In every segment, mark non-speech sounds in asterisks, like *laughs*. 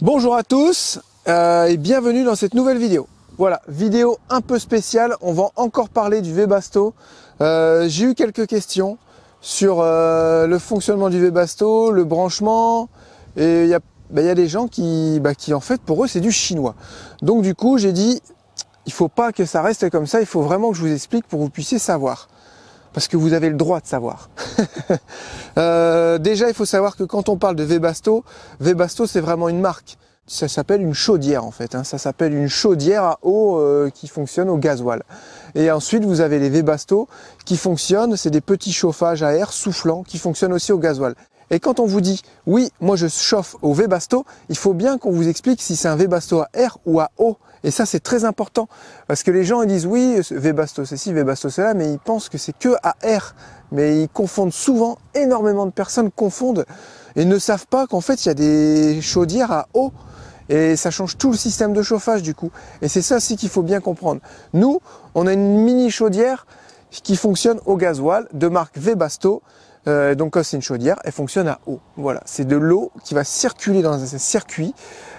Bonjour à tous euh, et bienvenue dans cette nouvelle vidéo. Voilà, vidéo un peu spéciale. On va encore parler du V-Basto euh, J'ai eu quelques questions sur euh, le fonctionnement du V-Basto, le branchement. Et il y a bah, des gens qui, bah, qui en fait pour eux c'est du chinois. Donc du coup j'ai dit il faut pas que ça reste comme ça, il faut vraiment que je vous explique pour que vous puissiez savoir. Parce que vous avez le droit de savoir. *laughs* Euh, déjà, il faut savoir que quand on parle de Vébasto, Vébasto c'est vraiment une marque. Ça s'appelle une chaudière en fait. Hein. Ça s'appelle une chaudière à eau euh, qui fonctionne au gasoil. Et ensuite, vous avez les VeBasto qui fonctionnent. C'est des petits chauffages à air soufflant qui fonctionnent aussi au gasoil. Et quand on vous dit oui, moi je chauffe au Vébasto, il faut bien qu'on vous explique si c'est un Vébasto à air ou à eau. Et ça, c'est très important parce que les gens ils disent oui, Vébasto c'est ci, Vébasto c'est là, mais ils pensent que c'est que AR. Mais ils confondent souvent, énormément de personnes confondent et ne savent pas qu'en fait, il y a des chaudières à eau et ça change tout le système de chauffage du coup. Et c'est ça aussi qu'il faut bien comprendre. Nous, on a une mini chaudière qui fonctionne au gasoil de marque Vébasto, euh, donc quand c'est une chaudière, elle fonctionne à eau. Voilà, c'est de l'eau qui va circuler dans un circuit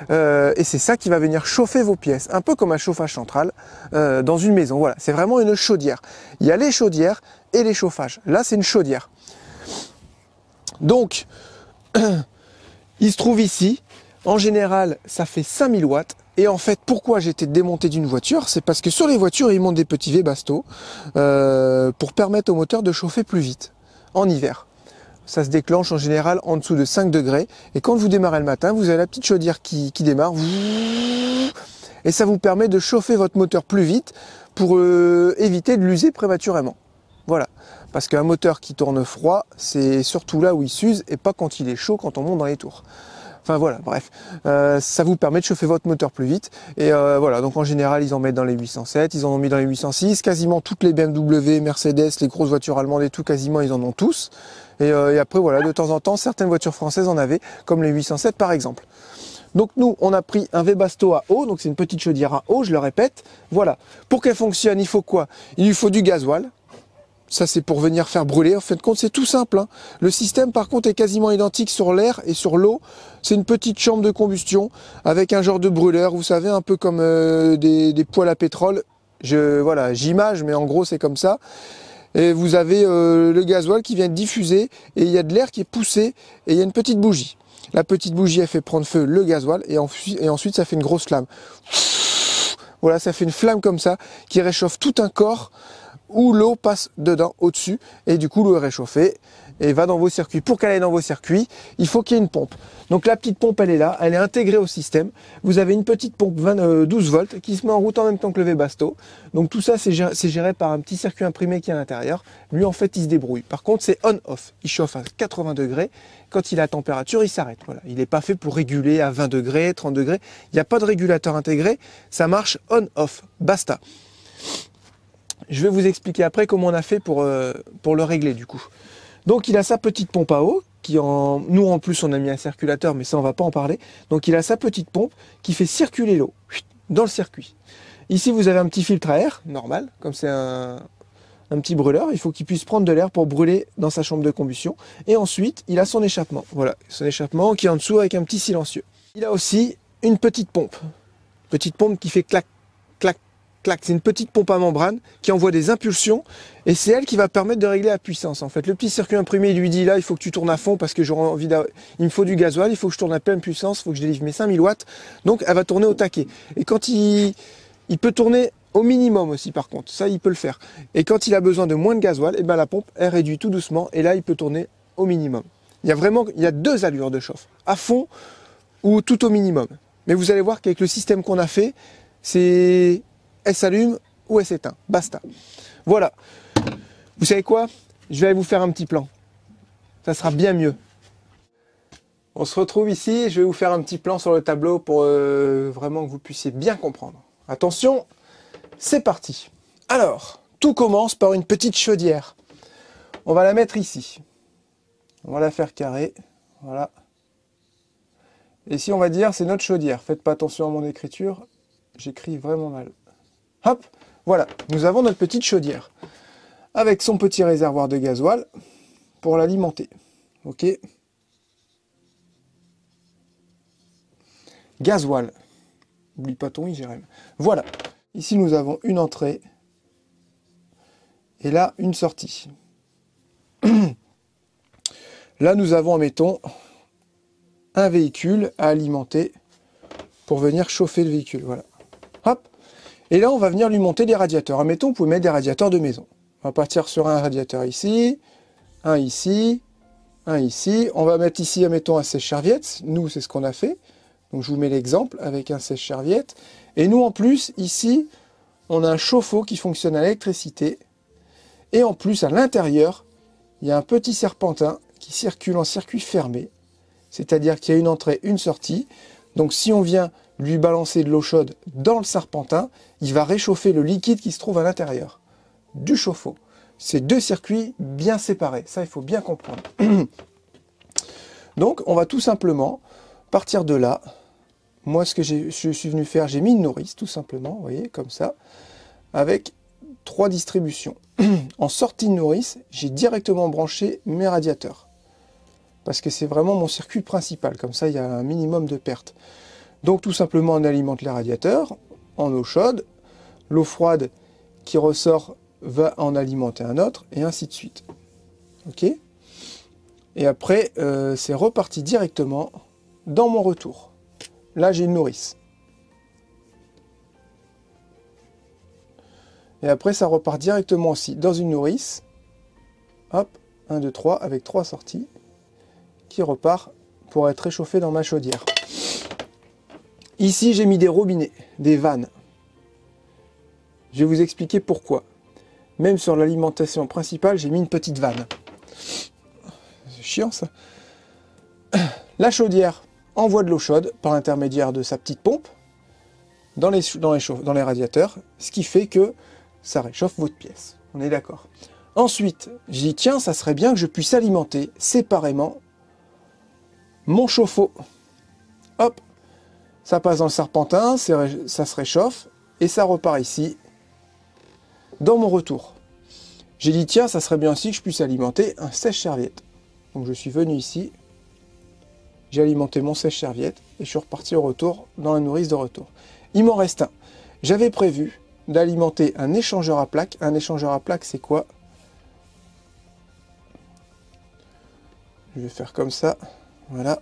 euh, et c'est ça qui va venir chauffer vos pièces, un peu comme un chauffage central euh, dans une maison. Voilà, c'est vraiment une chaudière. Il y a les chaudières et les chauffages. Là, c'est une chaudière. Donc, *clears throat* il se trouve ici, en général, ça fait 5000 watts. Et en fait, pourquoi j'étais démonté d'une voiture C'est parce que sur les voitures, ils montent des petits V-basto pour permettre au moteur de chauffer plus vite en hiver. Ça se déclenche en général en dessous de 5 degrés. Et quand vous démarrez le matin, vous avez la petite chaudière qui, démarre. Et ça vous permet de chauffer votre moteur plus vite pour euh, éviter de l'user prématurément. Voilà. Parce qu'un moteur qui tourne froid, c'est surtout là où il s'use et pas quand il est chaud quand on monte dans les tours. Enfin voilà, bref, euh, ça vous permet de chauffer votre moteur plus vite. Et euh, voilà, donc en général, ils en mettent dans les 807, ils en ont mis dans les 806, quasiment toutes les BMW, Mercedes, les grosses voitures allemandes et tout, quasiment ils en ont tous. Euh, et, après voilà, de temps en temps, certaines voitures françaises en avaient, comme les 807 par exemple. Donc nous, on a pris un V-Basto à eau, donc c'est une petite chaudière à eau, je le répète. Voilà. Pour qu'elle fonctionne, il faut quoi Il lui faut du gasoil, ça, c'est pour venir faire brûler. En fin de compte, c'est tout simple. Hein. Le système, par contre, est quasiment identique sur l'air et sur l'eau. C'est une petite chambre de combustion avec un genre de brûleur, vous savez, un peu comme euh, des, poils à pétrole. Je, voilà, j'image, mais en gros, c'est comme ça et vous avez euh, le gasoil qui vient diffuser et il y a de l'air qui est poussé et il y a une petite bougie. La petite bougie elle fait prendre feu le gasoil et ensuite ça fait une grosse flamme. Voilà, ça fait une flamme comme ça qui réchauffe tout un corps où l'eau passe dedans au-dessus et du coup l'eau est réchauffée et va dans vos circuits. Pour qu'elle aille dans vos circuits, il faut qu'il y ait une pompe. Donc la petite pompe, elle est là, elle est intégrée au système. Vous avez une petite pompe 12 euh, volts qui se met en route en même temps que le V-Basto. Donc tout ça, c'est géré, géré, par un petit circuit imprimé qui est à l'intérieur. Lui, en fait, il se débrouille. Par contre, c'est on-off. Il chauffe à 80 degrés. Quand il a la température, il s'arrête. Voilà. Il n'est pas fait pour réguler à 20 degrés, 30 degrés. Il n'y a pas de régulateur intégré. Ça marche on-off. Basta. Je vais vous expliquer après comment on a fait pour, euh, pour le régler du coup. Donc il a sa petite pompe à eau, qui en... nous en plus on a mis un circulateur, mais ça on va pas en parler. Donc il a sa petite pompe qui fait circuler l'eau dans le circuit. Ici vous avez un petit filtre à air, normal, comme c'est un, un petit brûleur, il faut qu'il puisse prendre de l'air pour brûler dans sa chambre de combustion. Et ensuite, il a son échappement. Voilà, son échappement qui est en dessous avec un petit silencieux. Il a aussi une petite pompe. Petite pompe qui fait clac, c'est une petite pompe à membrane qui envoie des impulsions et c'est elle qui va permettre de régler la puissance en fait. Le petit circuit imprimé lui dit là il faut que tu tournes à fond parce que j'aurais envie d'avoir... il me faut du gasoil, il faut que je tourne à pleine puissance, il faut que je délivre mes 5000 watts. Donc elle va tourner au taquet. Et quand il il peut tourner au minimum aussi par contre, ça il peut le faire. Et quand il a besoin de moins de gasoil, et eh ben la pompe elle réduit tout doucement et là il peut tourner au minimum. Il y a vraiment il y a deux allures de chauffe, à fond ou tout au minimum. Mais vous allez voir qu'avec le système qu'on a fait, c'est elle s'allume ou elle s'éteint. Basta. Voilà. Vous savez quoi Je vais vous faire un petit plan. Ça sera bien mieux. On se retrouve ici, je vais vous faire un petit plan sur le tableau pour euh, vraiment que vous puissiez bien comprendre. Attention, c'est parti. Alors, tout commence par une petite chaudière. On va la mettre ici. On va la faire carrer. Voilà. Et ici, on va dire, c'est notre chaudière. Faites pas attention à mon écriture, j'écris vraiment mal. Hop, voilà, nous avons notre petite chaudière. Avec son petit réservoir de gasoil pour l'alimenter. Ok Gasoil. N'oublie pas ton IGRM. Voilà. Ici, nous avons une entrée. Et là, une sortie. là, nous avons, mettons, un véhicule à alimenter pour venir chauffer le véhicule. Voilà. Et là, on va venir lui monter des radiateurs. Admettons, vous pouvez mettre des radiateurs de maison. On va partir sur un radiateur ici, un ici, un ici. On va mettre ici, admettons, un sèche-serviette. Nous, c'est ce qu'on a fait. Donc, je vous mets l'exemple avec un sèche charviette Et nous, en plus, ici, on a un chauffe-eau qui fonctionne à l'électricité. Et en plus, à l'intérieur, il y a un petit serpentin qui circule en circuit fermé. C'est-à-dire qu'il y a une entrée, une sortie. Donc, si on vient lui balancer de l'eau chaude dans le serpentin, il va réchauffer le liquide qui se trouve à l'intérieur du chauffe-eau. C'est deux circuits bien séparés, ça il faut bien comprendre. *clears throat* Donc on va tout simplement partir de là. Moi ce que je suis venu faire, j'ai mis une nourrice tout simplement, vous voyez, comme ça, avec trois distributions. *clears throat* en sortie de nourrice, j'ai directement branché mes radiateurs. Parce que c'est vraiment mon circuit principal, comme ça il y a un minimum de pertes. Donc tout simplement, on alimente les radiateurs en eau chaude. L'eau froide qui ressort va en alimenter un autre, et ainsi de suite. Ok Et après, euh, c'est reparti directement dans mon retour. Là, j'ai une nourrice. Et après, ça repart directement aussi dans une nourrice. Hop, 1, 2, 3, avec 3 sorties, qui repart pour être réchauffé dans ma chaudière. Ici, j'ai mis des robinets, des vannes. Je vais vous expliquer pourquoi. Même sur l'alimentation principale, j'ai mis une petite vanne. C'est chiant ça. La chaudière envoie de l'eau chaude par l'intermédiaire de sa petite pompe dans les, radiateurs, ce qui fait que ça réchauffe votre pièce. On est d'accord. Ensuite, j'ai dit, tiens, ça serait bien que je puisse alimenter séparément mon chauffe-eau ça passe dans le serpentin, ça se réchauffe, et ça repart ici, dans mon retour. J'ai dit, tiens, ça serait bien aussi que je puisse alimenter un sèche-serviette. Donc je suis venu ici, j'ai alimenté mon sèche-serviette, et je suis reparti au retour, dans la nourrice de retour. Il m'en reste un. J'avais prévu d'alimenter un échangeur à plaques. Un échangeur à plaques, c'est quoi Je vais faire comme ça, voilà.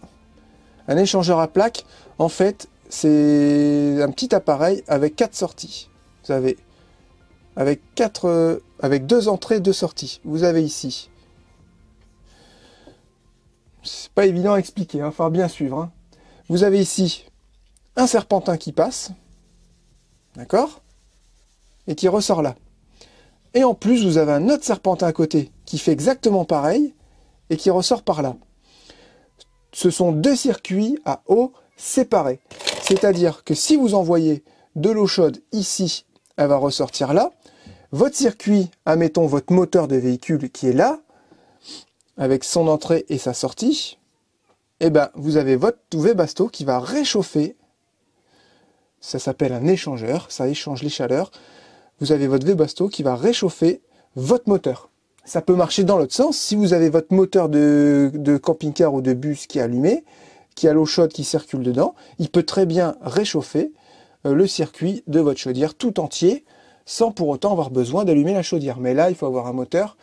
Un échangeur à plaques, en fait, c'est un petit appareil avec quatre sorties. Vous avez avec quatre, euh, avec deux entrées, deux sorties. Vous avez ici. C'est pas évident à expliquer, il hein, bien suivre. Hein. Vous avez ici un serpentin qui passe, d'accord, et qui ressort là. Et en plus, vous avez un autre serpentin à côté qui fait exactement pareil et qui ressort par là ce sont deux circuits à eau séparés. C'est-à-dire que si vous envoyez de l'eau chaude ici, elle va ressortir là. Votre circuit, admettons votre moteur de véhicule qui est là, avec son entrée et sa sortie, eh bien, vous avez votre V-Basto qui va réchauffer. Ça s'appelle un échangeur, ça échange les chaleurs. Vous avez votre V-Basto qui va réchauffer votre moteur ça peut marcher dans l'autre sens. Si vous avez votre moteur de, camping-car ou de bus qui est allumé, qui a l'eau chaude qui circule dedans, il peut très bien réchauffer euh, le circuit de votre chaudière tout entier sans pour autant avoir besoin d'allumer la chaudière. Mais là, il faut avoir un moteur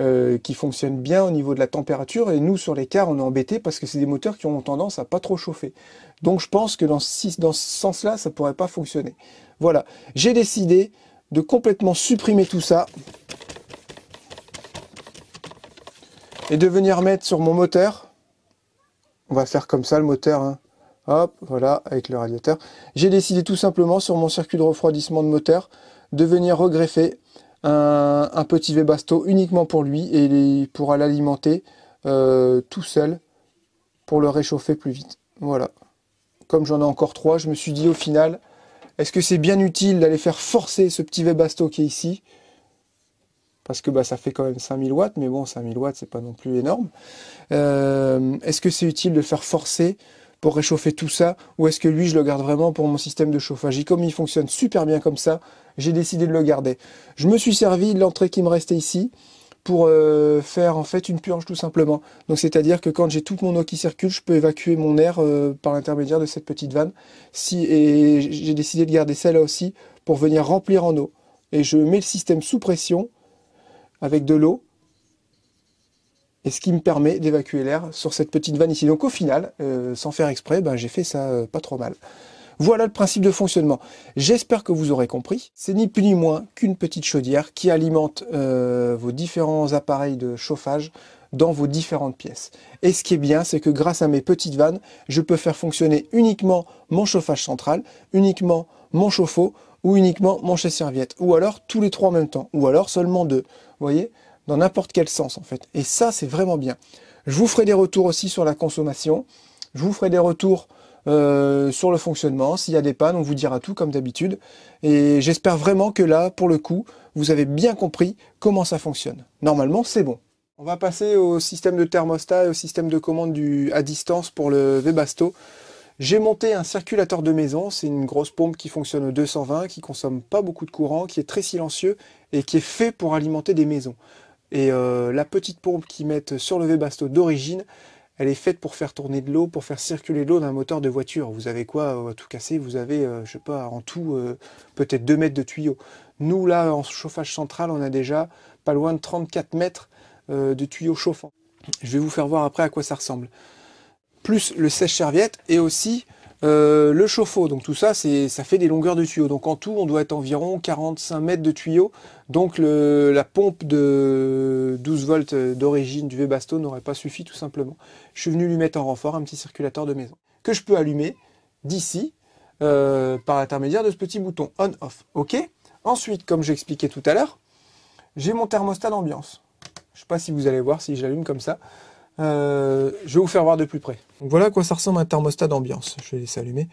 euh, qui fonctionne bien au niveau de la température. Et nous, sur les cars, on est embêté parce que c'est des moteurs qui ont tendance à pas trop chauffer. Donc, je pense que dans, ce, dans ce sens-là, ça pourrait pas fonctionner. Voilà. J'ai décidé de complètement supprimer tout ça et de venir mettre sur mon moteur. On va faire comme ça le moteur. Hein. Hop, voilà, avec le radiateur. J'ai décidé tout simplement sur mon circuit de refroidissement de moteur de venir regreffer un, petit petit basto uniquement pour lui et il pourra l'alimenter euh, tout seul pour le réchauffer plus vite. Voilà. Comme j'en ai encore trois, je me suis dit au final, est-ce que c'est bien utile d'aller faire forcer ce petit V-Basto qui est ici parce que bah, ça fait quand même 5000 watts, mais bon, 5000 watts, c'est pas non plus énorme. Euh, est-ce que c'est utile de faire forcer pour réchauffer tout ça, ou est-ce que lui, je le garde vraiment pour mon système de chauffage Et comme il fonctionne super bien comme ça, j'ai décidé de le garder. Je me suis servi de l'entrée qui me restait ici, pour euh, faire en fait une purge tout simplement. Donc c'est-à-dire que quand j'ai toute mon eau qui circule, je peux évacuer mon air euh, par l'intermédiaire de cette petite vanne. et j'ai décidé de garder celle-là aussi pour venir remplir en eau. Et je mets le système sous pression avec de l'eau et ce qui me permet d'évacuer l'air sur cette petite vanne ici. Donc au final, euh, sans faire exprès, ben, j'ai fait ça euh, pas trop mal. Voilà le principe de fonctionnement. J'espère que vous aurez compris. C'est ni plus ni moins qu'une petite chaudière qui alimente euh, vos différents appareils de chauffage dans vos différentes pièces. Et ce qui est bien, c'est que grâce à mes petites vannes, je peux faire fonctionner uniquement mon chauffage central, uniquement mon chauffe-eau ou uniquement mon chaise-serviette, ou alors tous les trois en même temps, ou alors seulement deux voyez Dans n'importe quel sens, en fait. Et ça, c'est vraiment bien. Je vous ferai des retours aussi sur la consommation. Je vous ferai des retours euh, sur le fonctionnement. S'il y a des pannes, on vous dira tout, comme d'habitude. Et j'espère vraiment que là, pour le coup, vous avez bien compris comment ça fonctionne. Normalement, c'est bon. On va passer au système de thermostat et au système de commande du, à distance pour le V-Basto. J'ai monté un circulateur de maison, c'est une grosse pompe qui fonctionne au 220, qui consomme pas beaucoup de courant, qui est très silencieux et qui est fait pour alimenter des maisons. Et euh, la petite pompe qu'ils mettent sur le V-Basto d'origine, elle est faite pour faire tourner de l'eau, pour faire circuler l'eau d'un moteur de voiture. Vous avez quoi euh, tout casser Vous avez, je euh, je sais pas, en tout, peut-être 2 mètres de tuyaux. Nous, là, en chauffage central, on a déjà pas loin de 34 mètres de tuyaux chauffants. Je vais vous faire voir après à quoi ça ressemble plus le sèche-serviette et aussi euh, le chauffe-eau. Donc tout ça, ça fait des longueurs de tuyaux. Donc en tout, on doit être environ 45 mètres de tuyaux. Donc la pompe de 12 volts d'origine du V-Basto n'aurait pas suffi tout simplement. Je suis venu lui mettre en renfort un petit circulateur de maison que je peux allumer d'ici euh, par l'intermédiaire de ce petit bouton on-off. Ok Ensuite, comme j'expliquais tout à l'heure, j'ai mon thermostat d'ambiance. Je ne sais pas si vous allez voir si j'allume comme ça. Euh, je vais vous faire voir de plus près. voilà à quoi ça ressemble un thermostat d'ambiance. Je vais laisser allumer.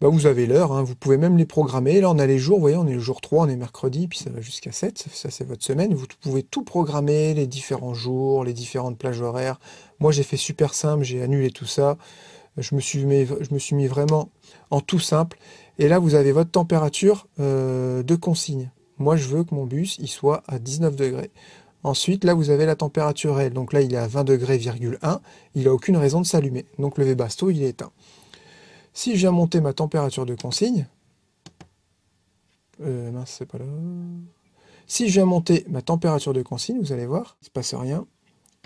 Bah, vous avez l'heure, hein. vous pouvez même les programmer. Là, on a les jours, vous voyez, on est le jour 3, on est mercredi, puis ça va jusqu'à 7. Ça, c'est votre semaine. Vous pouvez tout programmer, les différents jours, les différentes plages horaires. Moi, j'ai fait super simple, j'ai annulé tout ça. Je me, suis mis, je me suis mis vraiment en tout simple. Et là, vous avez votre température euh, de consigne. Moi, je veux que mon bus, il soit à 19 degrés. Ensuite, là, vous avez la température réelle. Donc là, il est à 20 degrés, Il n'a aucune raison de s'allumer. Donc le V-Basto il est éteint. Si je viens monter ma température de consigne, euh, mince, c'est pas là. Si je viens monter ma température de consigne, vous allez voir, il ne se passe rien.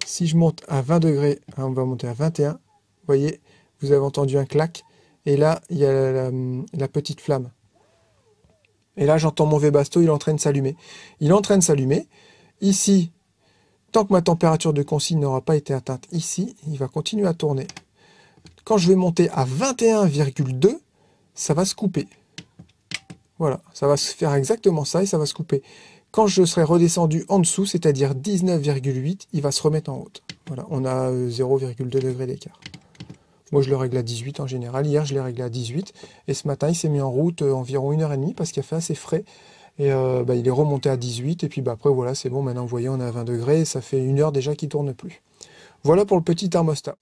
Si je monte à 20 degrés, hein, on va monter à 21. Vous voyez, vous avez entendu un clac. Et là, il y a la, petite flamme. Et là, j'entends mon V-Basto, il est en train de s'allumer. Il est en train de s'allumer ici, tant que ma température de consigne n'aura pas été atteinte ici, il va continuer à tourner. Quand je vais monter à 21,2, ça va se couper. Voilà, ça va se faire exactement ça et ça va se couper. Quand je serai redescendu en dessous, c'est-à-dire 19,8, il va se remettre en haute. Voilà, on a 0,2 euh, degré d'écart. Moi, je le règle à 18 en général. Hier, je l'ai réglé à 18. Et ce matin, il s'est mis en route euh, environ 1h30 parce qu'il a fait assez frais. Et euh, bah, il est remonté à 18. Et puis bah, après, voilà, c'est bon. Maintenant, vous voyez, on est à 20 degrés. Et ça fait une heure déjà qu'il ne tourne plus. Voilà pour le petit thermostat.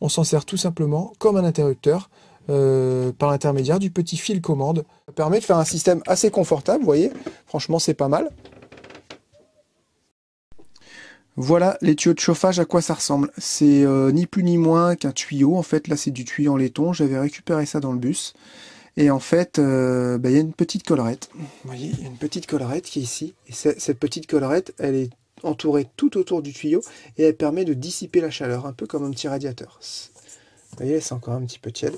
On s'en sert tout simplement comme un interrupteur. Euh, par l'intermédiaire du petit fil commande. Ça permet de faire un système assez confortable, vous voyez. Franchement, c'est pas mal. Voilà les tuyaux de chauffage à quoi ça ressemble. C'est euh, ni plus ni moins qu'un tuyau. En fait, là, c'est du tuyau en laiton. J'avais récupéré ça dans le bus. Et en fait, euh, bah, il y a une petite collerette. Vous voyez, il y a une petite collerette qui est ici. Et cette petite collerette, elle est entourée tout autour du tuyau et elle permet de dissiper la chaleur, un peu comme un petit radiateur. Vous voyez, c'est encore un petit peu tiède.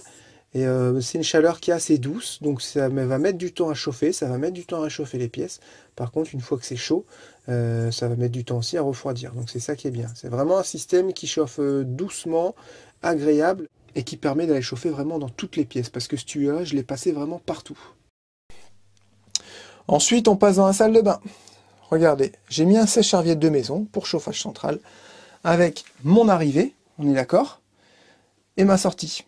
Et euh, c'est une chaleur qui est assez douce, donc ça va mettre du temps à chauffer, ça va mettre du temps à réchauffer les pièces. Par contre, une fois que c'est chaud, euh, ça va mettre du temps aussi à refroidir. Donc c'est ça qui est bien. C'est vraiment un système qui chauffe doucement, agréable et qui permet d'aller chauffer vraiment dans toutes les pièces parce que ce tuyau-là, je l'ai passé vraiment partout. Ensuite, on passe dans la salle de bain. Regardez, j'ai mis un sèche-serviette de maison pour chauffage central avec mon arrivée, on est d'accord, et ma sortie.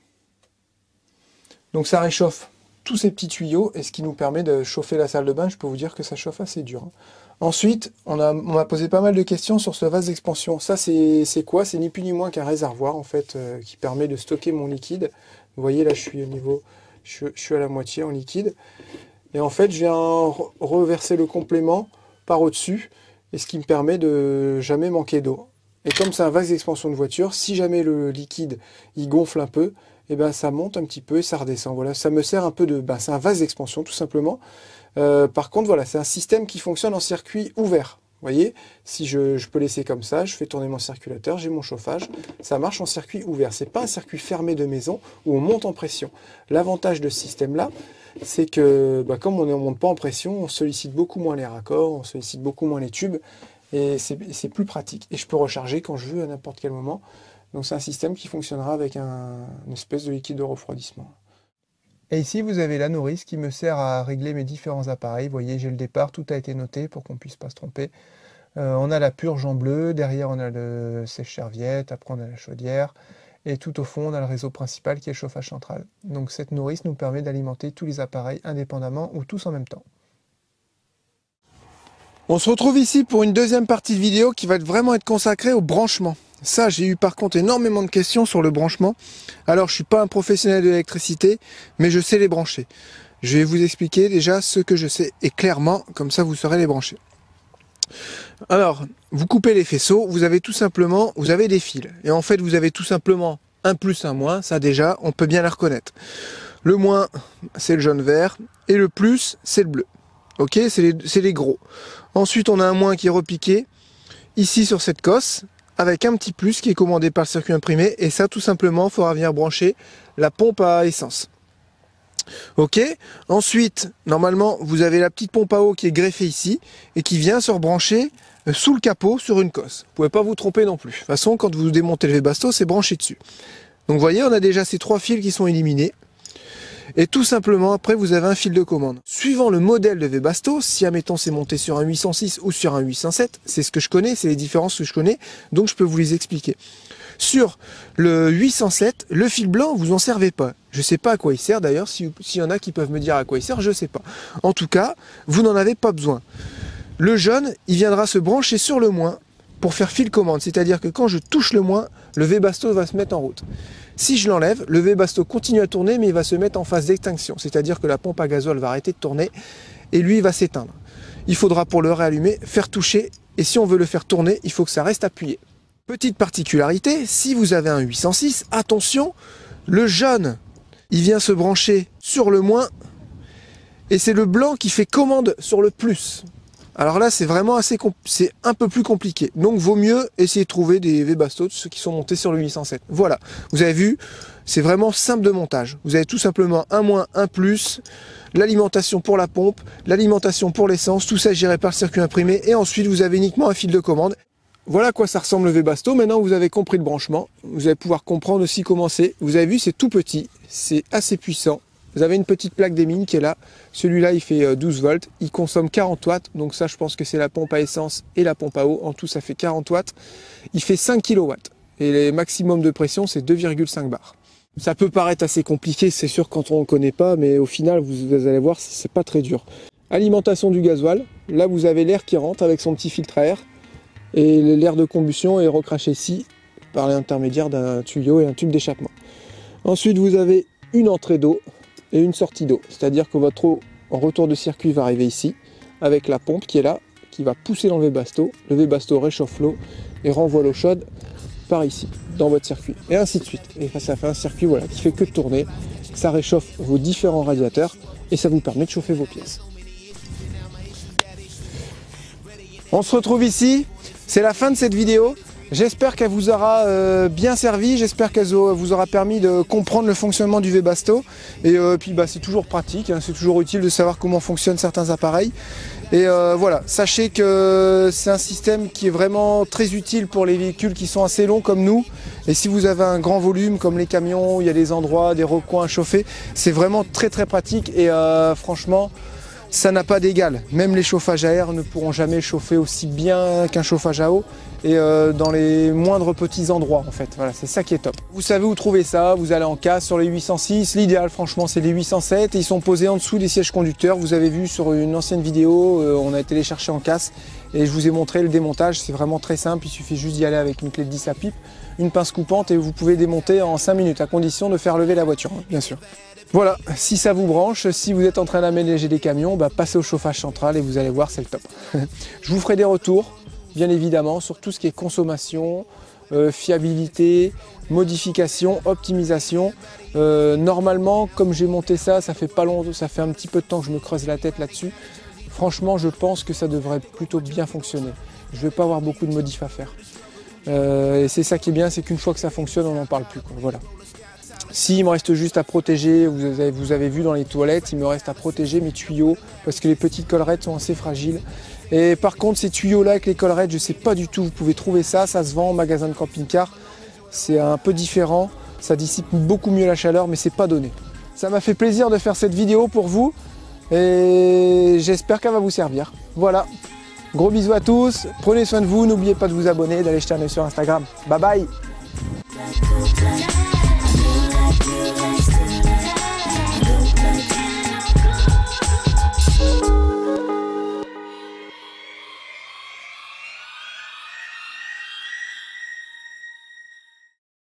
Donc ça réchauffe tous ces petits tuyaux et ce qui nous permet de chauffer la salle de bain, je peux vous dire que ça chauffe assez dur. Hein. Ensuite, on m'a posé pas mal de questions sur ce vase d'expansion. Ça, c'est quoi C'est ni plus ni moins qu'un réservoir, en fait, euh, qui permet de stocker mon liquide. Vous voyez, là, je suis au niveau... Je, suis à la moitié en liquide. Et en fait, je viens reverser le complément par au-dessus, et ce qui me permet de jamais manquer d'eau. Et comme c'est un vase d'expansion de voiture, si jamais le liquide y gonfle un peu, eh ben, ça monte un petit peu et ça redescend. Voilà, ça me sert un peu de... Ben, c'est un vase d'expansion tout simplement. Euh, par contre, voilà, c'est un système qui fonctionne en circuit ouvert. Vous voyez, si je, peux laisser comme ça, je fais tourner mon circulateur, j'ai mon chauffage, ça marche en circuit ouvert. C'est pas un circuit fermé de maison où on monte en pression. L'avantage de ce système-là, c'est que ben, comme on ne monte pas en pression, on sollicite beaucoup moins les raccords, on sollicite beaucoup moins les tubes, et c'est plus pratique. Et je peux recharger quand je veux à n'importe quel moment. Donc c'est un système qui fonctionnera avec une espèce de liquide de refroidissement. Et ici, vous avez la nourrice qui me sert à régler mes différents appareils. Vous voyez, j'ai le départ, tout a été noté pour qu'on puisse pas se tromper. Euh, on a la purge en bleu, derrière on a le sèche-serviette, après on a la chaudière, et tout au fond on a le réseau principal qui est le chauffage central. Donc cette nourrice nous permet d'alimenter tous les appareils indépendamment ou tous en même temps. On se retrouve ici pour une deuxième partie de vidéo qui va vraiment être consacrée au branchement. Ça, j'ai eu par contre énormément de questions sur le branchement. Alors, je ne suis pas un professionnel de l'électricité, mais je sais les brancher. Je vais vous expliquer déjà ce que je sais et clairement, comme ça vous saurez les brancher. Alors, vous coupez les faisceaux, vous avez tout simplement, vous avez des fils. Et en fait, vous avez tout simplement un plus, un moins, ça déjà, on peut bien la reconnaître. Le moins, c'est le jaune vert, et le plus, c'est le bleu. Ok, c'est les, gros. Ensuite, on a un moins qui est repiqué, ici sur cette cosse, avec un petit plus qui est commandé par le circuit imprimé et ça tout simplement il faudra venir brancher la pompe à essence. Ok Ensuite, normalement, vous avez la petite pompe à eau qui est greffée ici et qui vient se rebrancher euh, sous le capot sur une cosse. Vous pouvez pas vous tromper non plus. De toute façon, quand vous démontez le V-basto, c'est branché dessus. Donc vous voyez, on a déjà ces trois fils qui sont éliminés. Et tout simplement, après, vous avez un fil de commande. Suivant le modèle de v-basto si, admettons, c'est monté sur un 806 ou sur un 807, c'est ce que je connais, c'est les différences que je connais, donc je peux vous les expliquer. Sur le 807, le fil blanc, vous en servez pas. Je sais pas à quoi il sert d'ailleurs, s'il y en a qui peuvent me dire à quoi il sert, je sais pas. En tout cas, vous n'en avez pas besoin. Le jaune, il viendra se brancher sur le moins pour faire fil commande, c'est-à-dire que quand je touche le moins, le v-basto va se mettre en route. Si je l'enlève, le V-basto continue à tourner, mais il va se mettre en phase d'extinction, c'est-à-dire que la pompe à gazole va arrêter de tourner et lui va s'éteindre. Il faudra pour le réallumer faire toucher, et si on veut le faire tourner, il faut que ça reste appuyé. Petite particularité, si vous avez un 806, attention, le jaune, il vient se brancher sur le moins, et c'est le blanc qui fait commande sur le plus. Alors là, c'est vraiment assez, c'est un peu plus compliqué. Donc, vaut mieux essayer de trouver des V-Bastos, ceux qui sont montés sur le 807. Voilà. Vous avez vu, c'est vraiment simple de montage. Vous avez tout simplement un moins, un plus, l'alimentation pour la pompe, l'alimentation pour l'essence, tout ça géré par le circuit imprimé. Et ensuite, vous avez uniquement un fil de commande. Voilà à quoi ça ressemble le V-Basto. Maintenant, vous avez compris le branchement. Vous allez pouvoir comprendre aussi comment c'est. Vous avez vu, c'est tout petit. C'est assez puissant. Vous avez une petite plaque des mines qui est là. Celui-là, il fait 12 euh, volts. Il consomme 40 watts. Donc ça, je pense que c'est la pompe à essence et la pompe à eau. En tout, ça fait 40 watts. Il fait 5 kW. Et les maximum de pression, c'est 2,5 bars. Ça peut paraître assez compliqué, c'est sûr, quand on ne connaît pas, mais au final, vous, allez voir, c'est pas très dur. Alimentation du gasoil. Là, vous avez l'air qui rentre avec son petit filtre à air. Et l'air de combustion est recraché ici par l'intermédiaire d'un tuyau et un tube d'échappement. Ensuite, vous avez une entrée d'eau et une sortie d'eau. C'est-à-dire que votre eau en retour de circuit va arriver ici avec la pompe qui est là, qui va pousser dans le basto. Le V-Basto réchauffe l'eau et renvoie l'eau chaude par ici, dans votre circuit, et ainsi de suite. Et ça fait un circuit voilà, qui fait que tourner. Ça réchauffe vos différents radiateurs et ça vous permet de chauffer vos pièces. On se retrouve ici. C'est la fin de cette vidéo. J'espère qu'elle vous aura euh, bien servi, j'espère qu'elle vous aura permis de comprendre le fonctionnement du Webasto. Et euh, puis bah, c'est toujours pratique, hein. c'est toujours utile de savoir comment fonctionnent certains appareils. Et euh, voilà, sachez que c'est un système qui est vraiment très utile pour les véhicules qui sont assez longs comme nous. Et si vous avez un grand volume comme les camions, il y a des endroits, des recoins à chauffer, c'est vraiment très très pratique et franchement ça n'a pas d'égal. Même les chauffages à air ne pourront jamais chauffer aussi bien qu'un chauffage à eau et euh, dans les moindres petits endroits en fait. Voilà, c'est ça qui est top. Vous savez où trouver ça, vous allez en casse sur les 806. L'idéal franchement c'est les 807 ils sont posés en dessous des sièges conducteurs. Vous avez vu sur une ancienne vidéo, euh, on a été les chercher en casse et je vous ai montré le démontage, c'est vraiment très simple, il suffit juste d'y aller avec une clé de 10 à pipe, une pince coupante et vous pouvez démonter en 5 minutes, à condition de faire lever la voiture, hein, bien sûr. Voilà, si ça vous branche, si vous êtes en train d'aménager des camions, bah, passez au chauffage central et vous allez voir, c'est le top. *laughs* je vous ferai des retours, bien évidemment, sur tout ce qui est consommation, euh, fiabilité, modification, optimisation. Euh, normalement, comme j'ai monté ça, ça fait pas longtemps, ça fait un petit peu de temps que je me creuse la tête là-dessus. Franchement, je pense que ça devrait plutôt bien fonctionner. Je ne vais pas avoir beaucoup de modifs à faire. Euh, et c'est ça qui est bien, c'est qu'une fois que ça fonctionne, on n'en parle plus. Voilà. S'il me reste juste à protéger, vous avez, vu dans les toilettes, il me reste à protéger mes tuyaux parce que les petites collerettes sont assez fragiles. Et par contre, ces tuyaux-là avec les collerettes, je ne sais pas du tout, vous pouvez trouver ça, ça se vend en magasin de camping-car. C'est un peu différent, ça dissipe beaucoup mieux la chaleur, mais c'est pas donné. Ça m'a fait plaisir de faire cette vidéo pour vous et j'espère qu'elle va vous servir. Voilà, gros bisous à tous, prenez soin de vous, n'oubliez pas de vous abonner, d'aller jeter un sur Instagram. Bye bye